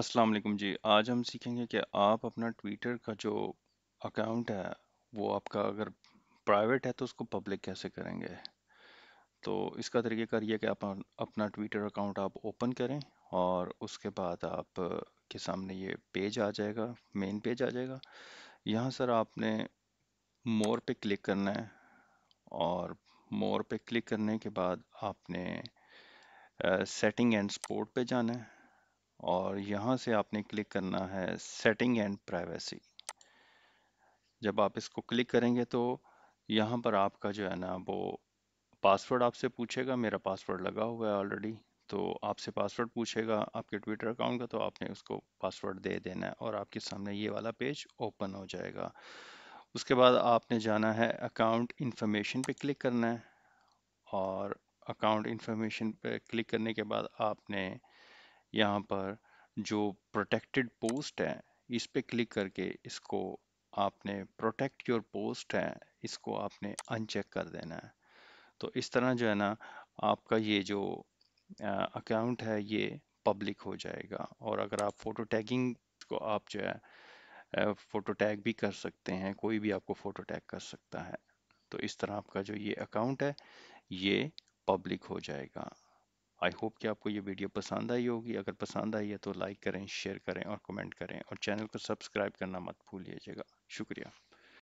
अस्सलाम वालेकुम जी आज हम सीखेंगे कि आप अपना ट्विटर का जो अकाउंट है वो आपका अगर प्राइवेट है तो उसको पब्लिक कैसे करेंगे तो इसका कर ये कि आप अपना ट्विटर अकाउंट आप ओपन करें और उसके बाद आप के सामने ये पेज आ जाएगा मेन पेज आ जाएगा यहाँ सर आपने मोर पे क्लिक करना है और मोर पे क्लिक करने के बाद आपने सेटिंग एंड स्पोर्ट पे जाना है और यहाँ से आपने क्लिक करना है सेटिंग एंड प्राइवेसी जब आप इसको क्लिक करेंगे तो यहाँ पर आपका जो है ना वो पासवर्ड आपसे पूछेगा मेरा पासवर्ड लगा हुआ है ऑलरेडी तो आपसे पासवर्ड पूछेगा आपके ट्विटर अकाउंट का तो आपने उसको पासवर्ड दे देना है और आपके सामने ये वाला पेज ओपन हो जाएगा उसके बाद आपने जाना है अकाउंट इन्फॉर्मेशन पे क्लिक करना है और अकाउंट इन्फॉर्मेशन पे क्लिक करने के बाद आपने यहाँ पर जो प्रोटेक्टेड पोस्ट है इस पर क्लिक करके इसको आपने प्रोटेक्ट योर पोस्ट है इसको आपने अनचेक कर देना है तो इस तरह जो है ना आपका ये जो अकाउंट है ये पब्लिक हो जाएगा और अगर आप फ़ोटो टैगिंग को आप जो है फ़ोटो टैग भी कर सकते हैं कोई भी आपको फ़ोटो टैग कर सकता है तो इस तरह आपका जो ये अकाउंट है ये पब्लिक हो जाएगा आई होप कि आपको ये वीडियो पसंद आई होगी अगर पसंद आई है तो लाइक करें शेयर करें और कमेंट करें और चैनल को सब्सक्राइब करना मत भूलिएगा शुक्रिया